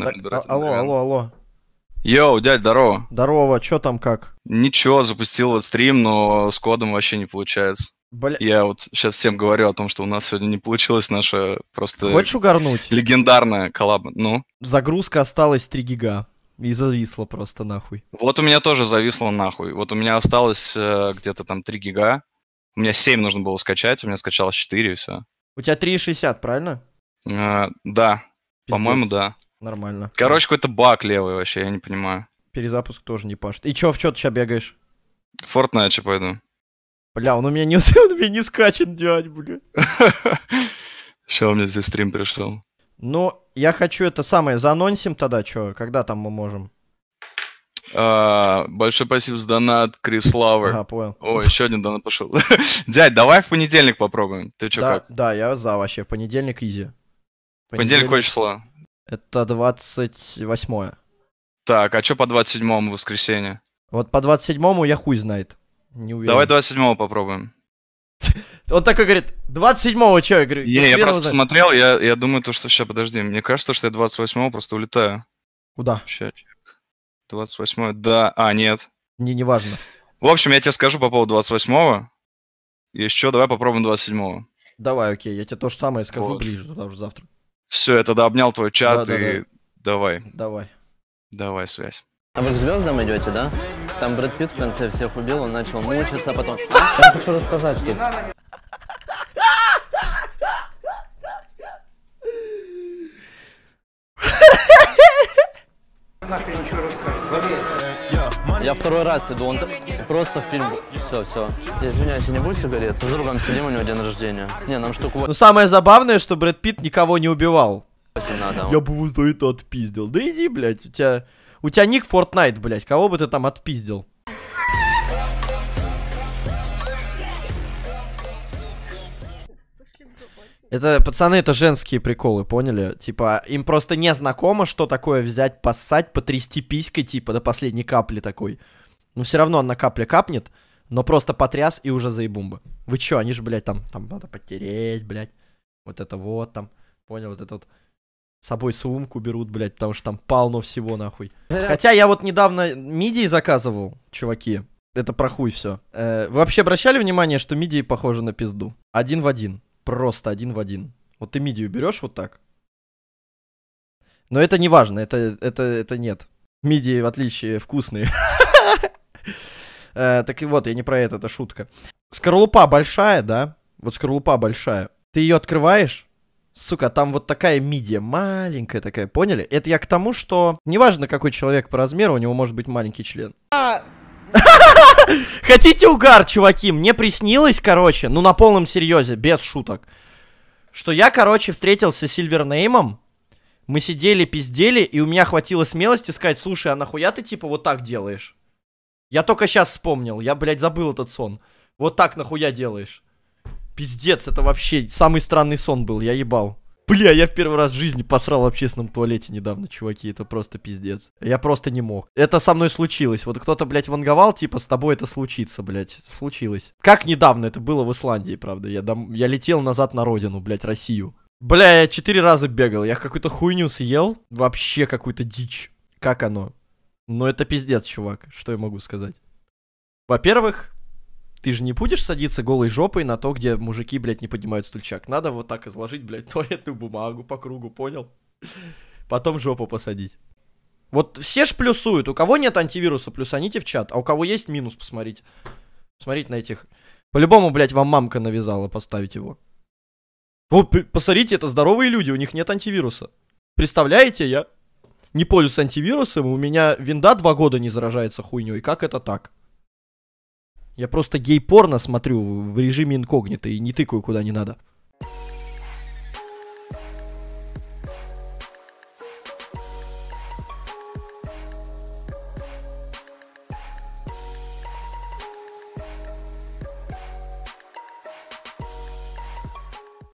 собственных так, набирать. Алло, алло, алло. Йоу, дядь, здорово. Здорово, чё там как? Ничего, запустил вот стрим, но с кодом вообще не получается. Бля... Я вот сейчас всем говорю о том, что у нас сегодня не получилось наша просто... Хочешь угорнуть? Легендарная коллаба, ну? Загрузка осталась 3 гига. И зависла просто нахуй. Вот у меня тоже зависло нахуй. Вот у меня осталось э, где-то там 3 гига. У меня 7 нужно было скачать, у меня скачалось 4 и все. У тебя 3,60, правильно? Э, да. По-моему, да. Нормально. Короче, какой-то баг левый вообще, я не понимаю. Перезапуск тоже не пашет. И чё, в чё ты сейчас бегаешь? В Fortnite пойду. Бля, он у меня не, он у меня не скачет, дядь, бля. Сейчас у меня здесь стрим пришел. Ну, я хочу это самое, заанонсим тогда, чё, когда там мы можем? А, большое спасибо за донат, Крис Лавер. Ага, понял. О, еще один донат пошел. Дядь, давай в понедельник попробуем. Ты че да, как? Да, я за вообще, в понедельник изи. Понедельник, понедельник какое число? Это 28-е. Так, а что по 27-му воскресенье? Вот по 27-му я хуй знает. Не уверен. Давай 27-го попробуем. Он такой говорит, 27-го что? Я говорю, Не, я просто посмотрел, я, я думаю, то, что сейчас, подожди, мне кажется, что я 28-го просто улетаю. Куда? Сейчас. 28-е, да, а, нет. Не, не важно. В общем, я тебе скажу по поводу 28-го. Еще давай попробуем 27-го. Давай, окей, я тебе то же самое скажу вот. ближе туда уже завтра. Все, я тогда обнял твой чат да, и да, да. давай. Давай. Давай, связь. А вы к звездам идете, да? Там Брэд Питт в конце всех убил, он начал мучиться, потом... Я хочу рассказать, что... Нахрен ничего рассказывать. Я второй раз иду, он просто фильм. Все, все. Я извиняюсь, не будет сигарет? С другом сидим, у него день рождения. Не, нам штуку... Ну самое забавное, что Брэд Питт никого не убивал. Надо. Я бы его за это отпиздил. Да иди, блядь, у тебя... У тебя ник Fortnite, блядь, кого бы ты там отпиздил? Это, пацаны, это женские приколы, поняли? Типа, им просто не знакомо, что такое взять, поссать, потрясти писькой, типа, до последней капли такой. Ну, все равно она капля капнет, но просто потряс и уже заебумба. Вы чё, они же, блядь, там, там надо потереть, блядь. Вот это вот там, понял, вот это вот. С собой сумку берут, блядь, потому что там полно всего, нахуй. Хотя я вот недавно мидии заказывал, чуваки. Это про хуй все. Э, вы вообще обращали внимание, что мидии похожи на пизду? Один в один просто один в один. Вот ты мидию берешь вот так. Но это не важно, это, это, это нет. Мидии, в отличие, вкусные. Э, так и вот, я не про это, это шутка. Скорлупа большая, да? Вот скорлупа большая. Ты ее открываешь, Сука, там вот такая мидия, маленькая такая, поняли? Это я к тому, что неважно, какой человек по размеру, у него может быть маленький член. А, Хотите угар, чуваки? Мне приснилось, короче, ну на полном серьезе, без шуток, что я, короче, встретился с Сильвернеймом, мы сидели, пиздели, и у меня хватило смелости сказать, слушай, а нахуя ты типа вот так делаешь? Я только сейчас вспомнил, я, блядь, забыл этот сон. Вот так нахуя делаешь? Пиздец, это вообще самый странный сон был, я ебал. Бля, я в первый раз в жизни посрал в общественном туалете недавно, чуваки, это просто пиздец. Я просто не мог. Это со мной случилось. Вот кто-то, блядь, ванговал, типа, с тобой это случится, блядь. Случилось. Как недавно это было в Исландии, правда. Я, дом... я летел назад на родину, блядь, Россию. Бля, я четыре раза бегал. Я какую-то хуйню съел. Вообще какую-то дичь. Как оно? Ну это пиздец, чувак. Что я могу сказать? Во-первых, ты же не будешь садиться голой жопой на то, где мужики, блядь, не поднимают стульчак. Надо вот так изложить, блядь, туалетную бумагу по кругу, понял? Потом жопу посадить. Вот все ж плюсуют. У кого нет антивируса, плюсаните в чат. А у кого есть минус, посмотрите. Смотрите на этих. По-любому, блядь, вам мамка навязала поставить его. Вот, посмотрите, это здоровые люди, у них нет антивируса. Представляете, я не пользуюсь антивирусом, у меня винда два года не заражается хуйней. Как это так? Я просто гей-порно смотрю в режиме инкогнито и не тыкаю куда не надо.